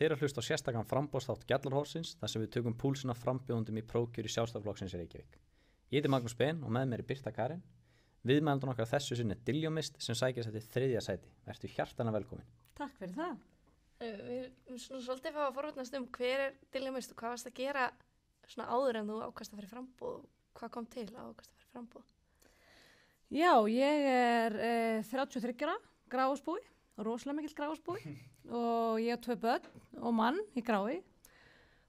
Þeir eru að hlusta á sérstakann frambóðstátt Gjallarhórsins þar sem við tökum púlsina frambjóðundum í prókjur í sjálfstaflokksins í Reykjavík. Ég heiti Magnús Ben og með mér er Birta Karin. Við meðaldum okkar þessu sinni Diljómist sem sækja sæti þriðja sæti. Vertu hjartana velkomin. Takk fyrir það. Uh, við erum svona svolítið að forvöldnast um hver er Diljómist og hvað varst að gera svona áður en þú ákast að fara í frambóð og hvað kom til að ákast að fara í frambóð? Já, ég er uh, 33 gráðsbúi rosalega mikill gráðsbúi og ég hafa tvei börn og mann í grái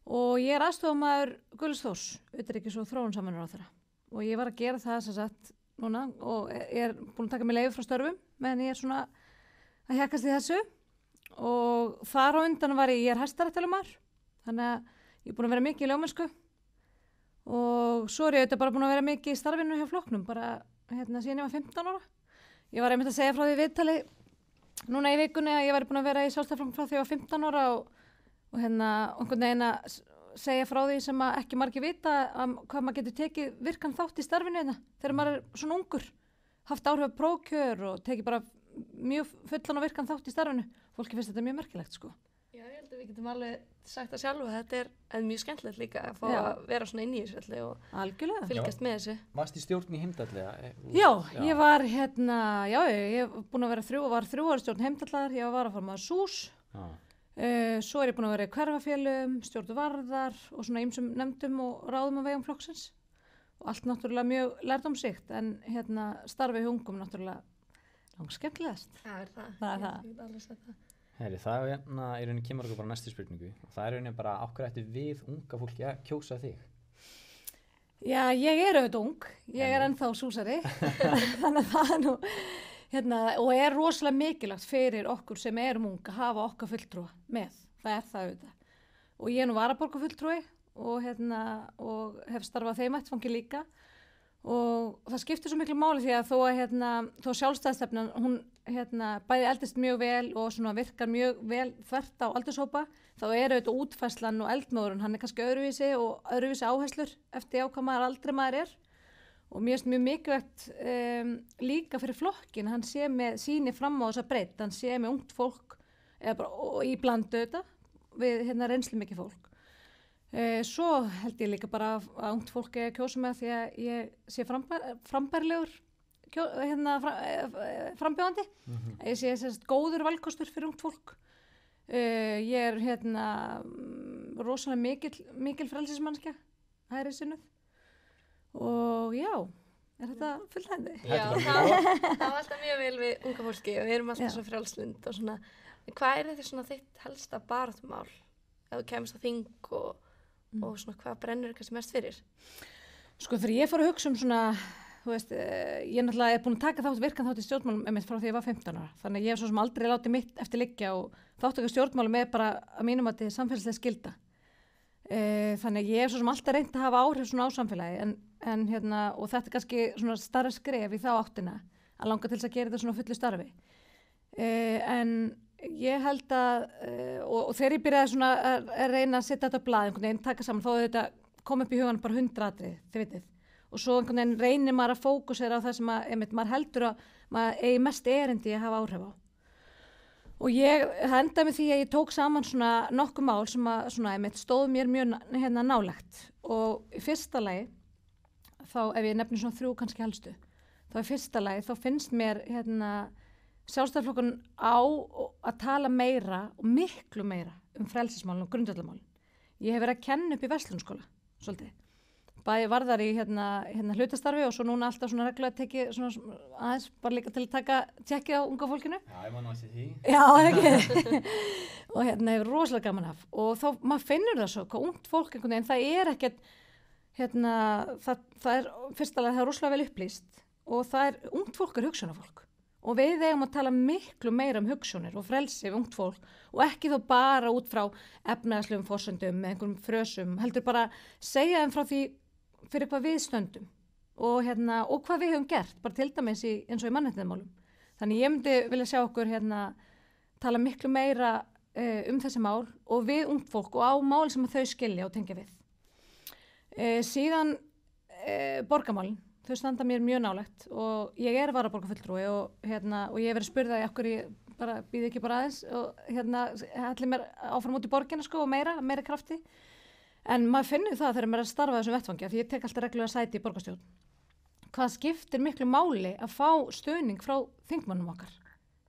og ég er aðstofamæður Guðlusþós, utryggjus og þróunsamennur á þeirra og ég var að gera það sem sagt núna og ég er búin að taka mig leiði frá störfum meðan ég er svona að hekast í þessu og þar á undan var ég, ég er hæstarættilumar þannig að ég er búin að vera mikið í lögmennsku og svo er ég auðvitað bara búin að vera mikið í starfinu hjá floknum bara hérna síðan ég var 15 ára ég var einmitt að segja frá því viðtali núna í vikunni að ég væri búin að vera í sjálfstaflokkum frá því að 15 ára og, og hérna einhvern veginn að segja frá því sem ekki margir vita að hvað maður getur tekið virkan þátt í starfinu hérna þegar maður er svona ungur haft áhrif að prókjör og tekið bara mjög fullan og virkan þátt í starfinu fólki finnst þetta mjög merkilegt sko Já, ég held að við getum alveg sagt að sjálfa að þetta er, er mjög skemmtilegt líka að fá já. að vera svona inn í þessu og Algjörlega. fylgast já. með þessu. Vast í stjórn í heimdallega? Eh, já, ég var hérna, já, ég hef búin að vera þrjú og var þrjúar stjórn heimdallar, ég var að fara maður sús, uh, svo er ég búin að vera í hverfafélum, stjórn varðar og svona ymsum nefndum og ráðum á vegum flokksins og allt náttúrulega mjög lært um sikt en hérna starfið hungum náttúrulega langt skemmtilegast. Það er það, það, er það. Heyri, það er hérna, í rauninni kemur okkur bara næstu spurningu og það er í rauninni bara okkur eftir við unga fólki að kjósa þig. Já, ég er auðvitað ung, ég er ennþá súsari, þannig að það er nú, hérna, og er rosalega mikilagt fyrir okkur sem erum ung að hafa okkar fulltrúa með, það er það auðvitað. Og ég er nú varaborgu fulltrúi og, hérna, og hef starfað þeim eitt fangi líka og og það skiptir svo miklu máli því að þó að hérna, þó sjálfstæðstefnan hún hérna, bæði eldist mjög vel og virkar mjög vel þvert á aldurshópa þá er auðvitað útfæslan og eldmóðurinn hann er kannski öðruvísi og öðruvísi áherslur eftir ákvað maður aldrei maður er og mjög, mjög mikilvægt um, líka fyrir flokkin hann sé með síni fram á þessa breytt hann sé með ungt fólk bara, og í blandu þetta við hérna, reynslu mikið fólk Eh, svo held ég líka bara að ungt fólk er að kjósa mig að því að ég sé frambæ frambærlegur hérna, eh, frambjóðandi, mm -hmm. ég sé sérst góður valkostur fyrir ungt fólk, eh, ég er hérna rosalega mikil, mikil frælsinsmannskja hæri sinnuð og já, er þetta fullhændi? Já, það, það var alltaf mjög vel við unga fólki og við erum alltaf já. svo frjálslind og svona, hvað er þetta svona þitt helsta barðmál ef þú kemst á þing og mm. og svona hvað brennur kannski mest fyrir? Sko þegar ég fór að hugsa um svona, þú veist, eh, ég náttúrulega er búin að taka þátt virkan þátt í stjórnmálum emitt frá því ég var 15 ára, þannig að ég hef svo sem aldrei látið mitt eftir liggja og þátt ekki stjórnmálum er bara að mínum að þetta er samfélagslega skilda. E, eh, þannig að ég hef svo sem alltaf reynd að hafa áhrif svona á samfélagi en, en hérna, og þetta er kannski svona starra skref í þá áttina að langa til þess að gera þetta svona fullu starfi. E, en Ég held að, uh, og, og þegar ég byrjaði svona að, að reyna að setja þetta blað, einhvern veginn taka saman, þá þetta kom upp í hugan bara hundratri, þið vitið. Og svo einhvern veginn reynir maður að fókusera á það sem að, einmitt, maður heldur að maður eigi mest erindi að hafa áhrif á. Og ég hendaði með því að ég tók saman svona nokkuð mál sem að, svona, einmitt, stóðu mér mjög hérna nálegt. Og í fyrsta lagi, þá, ef ég nefnir svona þrjú kannski helstu, þá í fyrsta lagi, þá finnst mér, hérna, sjálfstæðarflokkun á að tala meira og miklu meira um frelsismálun og grundvallamálun. Ég hef verið að kenna upp í Vestlundsskóla, svolítið. Bæði varðar í hérna, hérna hlutastarfi og svo núna alltaf svona regla að teki svona aðeins bara líka til að taka tjekki á unga fólkinu. Já, ég má náttúrulega því. Já, ekki. og hérna hefur rosalega gaman af. Og þá, maður finnur það svo, hvað ungt fólk einhvern veginn, það er ekkert, hérna, það, það er, fyrst alveg það er rosalega vel upplýst og það er, ungt fólk er hugsunafólk og við eigum að tala miklu meira um hugsunir og frelsi við ungt fólk og ekki þó bara út frá efnaðslegum fórsöndum með einhverjum frösum, heldur bara segja þeim frá því fyrir hvað við stöndum og, hérna, og hvað við höfum gert, bara til dæmis í, eins og í mannhættiðmálum. Þannig ég myndi vilja sjá okkur hérna, tala miklu meira uh, um þessi mál og við ungt fólk og á mál sem þau skilja og tengja við. Uh, síðan uh, eh, borgamálinn þau standa mér mjög nálegt og ég er varaborgarfulltrúi og, hérna, og ég hef verið spurðað í okkur ég bara býð ekki bara aðeins og hérna allir mér áfram út í borginna sko og meira, meira krafti en maður finnur það þegar maður er að starfa þessum vettfangja því ég tek alltaf reglulega sæti í borgarstjórn hvað skiptir miklu máli að fá stöning frá þingmannum okkar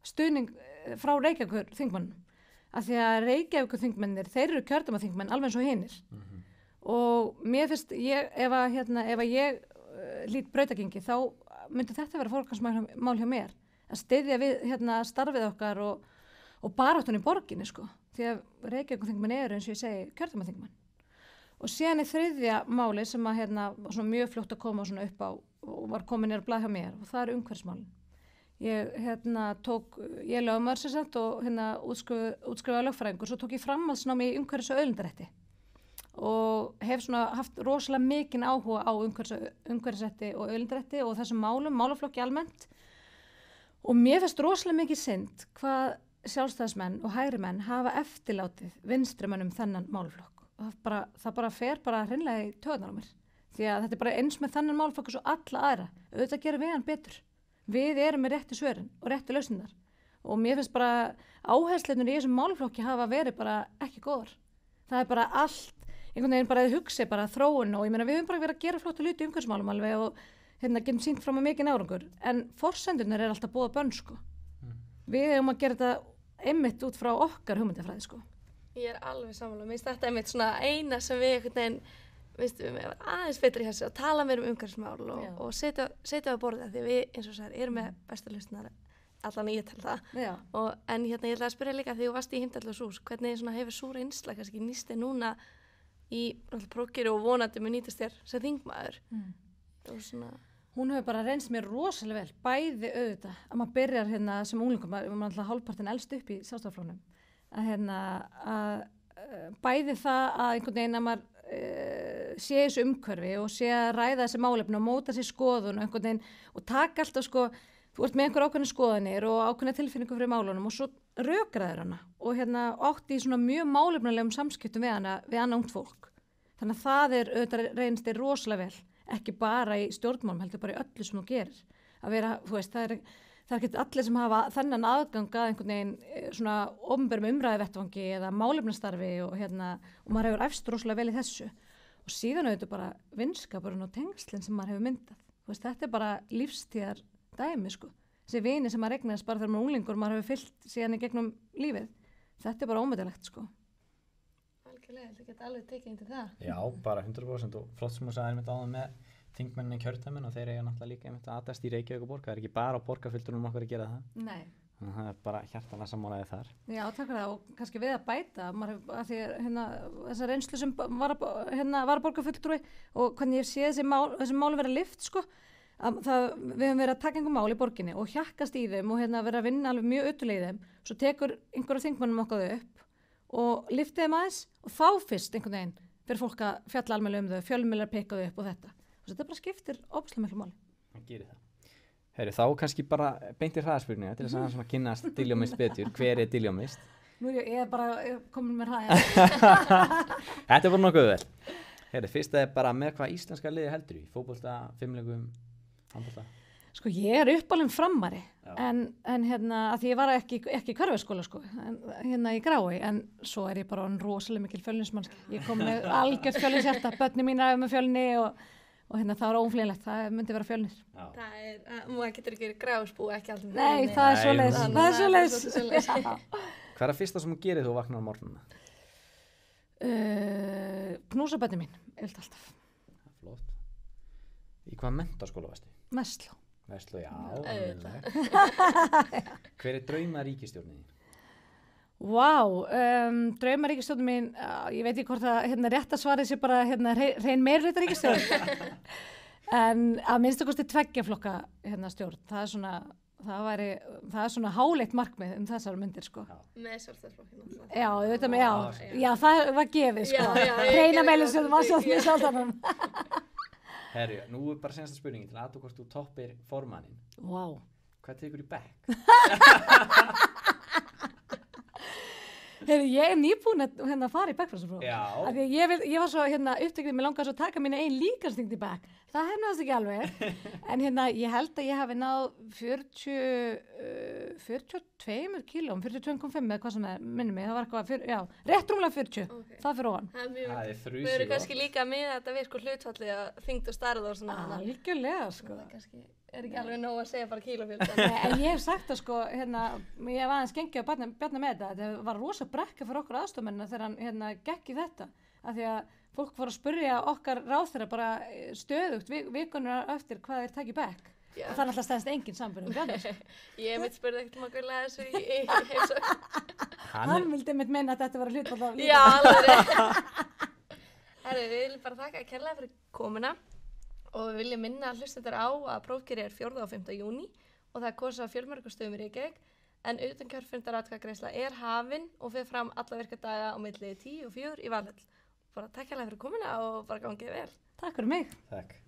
stöning eh, frá Reykjavíkur þingmannum af því að Reykjavíkur þingmannir þeir eru kjördama þingmann alveg eins og hinnir mm -hmm. og mér finnst ég, ef að, hérna, ef að ég lít brautagengi þá myndi þetta vera fórgangsmál hjá mér að styðja við hérna, starfið okkar og, og baráttunni borginni sko því að Reykjavík þingmann er eins og ég segi kjörðum að þingmann og síðan er þriðja máli sem að hérna, mjög fljótt að koma upp á og var komin er að blæða hjá mér og það er umhverfsmálin ég hérna, tók ég lögum öðsinsett og hérna, útskrifaði lögfræðingur svo tók ég fram að sná mig umhverfis og öðlindarétti og hef svona haft rosalega mikinn áhuga á umhverfisrætti og öllindrætti og þessum málum, málaflokki almennt og mér finnst rosalega mikið synd hvað sjálfstæðismenn og hægri menn hafa eftirlátið vinstrimennum þennan málaflokk og það bara, það bara fer bara hreinlega í töðnar á mér því að þetta er bara eins með þennan málaflokk og alla aðra, auðvitað gerum við hann betur við erum með rétti svörin og rétti lausnindar og mér finnst bara áhersleitnur í þessum málaflokki hafa verið bara ekki góðar það er bara allt einhvern veginn bara að hugsa bara að þróun og ég meina við höfum bara verið að gera flottu luti umhverfsmálum alveg og hérna getum sínt fram að mikinn árangur en forsendunar er alltaf búið að bönn sko mm. við höfum að gera þetta einmitt út frá okkar hugmyndafræði sko Ég er alveg samanlega, mér finnst þetta einmitt svona eina sem við einhvern veginn Vistu, aðeins betri hér að tala mér um umhverfsmál og, og setja það á borða því við eins og sér erum með mm. bestu hlustnar allan ég tel það og, en hérna ég ætla að spyrja líka því þú varst í hindallu sús hvernig hefur súra einsla kannski nýst en núna í prókir og vonandi með nýtast þér sem þingmaður mm. svona... hún hefur bara reynst mér rosalega vel bæði auðvita að maður byrjar hérna, sem unglingum, maður er alltaf hálfpartin elst upp í sástaflónum að, hérna, að eh, bæði það að einhvern veginn að maður Uh, sé þessu umkörfi og sé að ræða þessi málefni og móta þessi skoðun og, og taka alltaf sko, þú ert með einhver ákveðin skoðunir og ákveðin tilfinningu fyrir málunum og svo raukraður hana og hérna ótti í svona mjög málefnulegum samskiptum við hana við annað ungt fólk þannig að það er auðvitað reynist þér rosalega vel ekki bara í stjórnmálum heldur bara í öllu sem þú gerir að vera, þú veist, það er, það er ekki allir sem hafa þennan aðgang að einhvern veginn eh, svona ofnbærum umræðivettvangi eða málefnastarfi og hérna og maður hefur eftir rosalega vel í þessu og síðan auðvitað bara vinskapurinn og tengslinn sem maður hefur myndað, þú veist, þetta er bara lífstíðar dæmi sko þessi vini sem maður regnast bara þegar maður er unglingur maður hefur fyllt síðan í gegnum lífið þetta er bara ómyndilegt sko Algjörlega, þetta getur alveg tekið índir það Já, bara 100% og flott sem þú sagði einmitt á það með þingmenninni kjörðamenn og þeir eru náttúrulega líka einmitt aðast í Reykjavík og borga það er ekki bara á borgarfyldunum okkar að gera það Nei Þannig að það er bara hjartalega samálaðið þar Já, takk fyrir það og kannski við að bæta að því hérna, þessar reynslu sem var, hérna, var borgarfyldrúi og hvernig ég sé þessi mál, þessi mál vera lift sko það, við höfum verið að taka einhver mál í borginni og hjakkast í þeim og hérna, vera að vinna alveg mjög öllulega í þeim svo tekur einhverja þingmannum okkar þau upp og liftið þeim aðeins og þá fyrst einhvern veginn fyrir fólk að fjalla almeinlega um þau, fjölmjölar pekaðu upp og þetta og þetta bara skiptir óbúslega miklu mál Það gerir það Heyri, Þá kannski bara beintir hraðarspurninga til þess að það mhm. kynast diljómist betur hver er diljómist Nú er ég bara komin með hraðar Þetta er bara nokkuð vel Heyri, Fyrsta er bara með hvað íslenska liði heldur í fókbólta, fimmlegum handbólta? Sko ég er uppalinn framari en, en hérna að því ég var ekki, ekki í karverðskóla sko en, hérna í grái en svo er ég bara en rosalega mikil fjölinsmannski. Ég kom með algjörð fjölinshjarta, börni mín aðeins með fjölni og, og hérna það var óflíðilegt, það myndi vera fjölnir. Já. Það er, múið getur ekki verið gráðsbú ekki alltaf. Nei, Nei, það er svo leiðs, það er svo leiðs. Hvað er að fyrsta sem þú gerir þú vaknar á morgunna? Uh, Knúsaböndi mín, eilt alltaf. Flott. Í hvað mentarskóla varst þið? Vestló. Vestló, já. Hver er draumaríkistjórnin? Vá, wow, um, draumaríkistjórnin mín, ég veit ekki hvort að hérna rétt að svara þessi bara hérna reyn meirreitaríkistjórn. en að minnstakosti tveggjaflokka hérna stjórn, það er svona... Það, væri, það er svona háleitt markmið um þessar myndir sko með sjálfstæðarflokkinu já, já, já, það var gefið sko hreina meilum sem það var sjálfstæðarflokkinu Herru, nú er bara senast spurningin til að þú toppir formannin. Wow. Hvað tegur í bekk? Heyr, ég er nýbúin að hérna, fara í backpressupróf af því ég, vil, ég var svo hérna, upptökðið mér langast að taka mín einn líkanstingti back það hefnaðast ekki alveg en hérna, ég held að ég hafi náð 40 uh, 42 kílum 42,5 eða hvað sem er minnum mig það var eitthvað, fyr, já, rétt rúmlega 40 okay. það fyrir ofan það er mjög það er við erum kannski líka með að þetta við sko hlutfallið að þingd og starða og svona algjörlega sko það er kannski er ekki alveg nóg að segja bara kílofjöldan en ég hef sagt það sko hérna, ég var aðeins gengið og bjarnar með þetta það var rosa brekka fyrir okkur aðstofmennar þegar hann hérna, gekk í þetta af því að fólk voru að spurja okkar ráð þeirra bara eh, stöðugt vikunar eftir hvað þeir takk í bekk Já. og þannig að það stæðist enginn sambunum ég mitt spurði ekkert makkar um lesu í, í hann, hann vildi mitt minna að þetta var hlut já alveg herru við viljum bara þakka að kella fyrir komuna og við viljum minna að hlusta þetta á að prófkeri er 4. og 5. júni og það er kosa fjölmörgustöfum í Reykjavík en utan kjörfundaratkvæðagreysla er hafinn og fyrir fram alla virkadaga á millið 10 og 4 í valhall. Bara takk hérlega fyrir komina og bara gangið vel. Takk fyrir mig. Takk.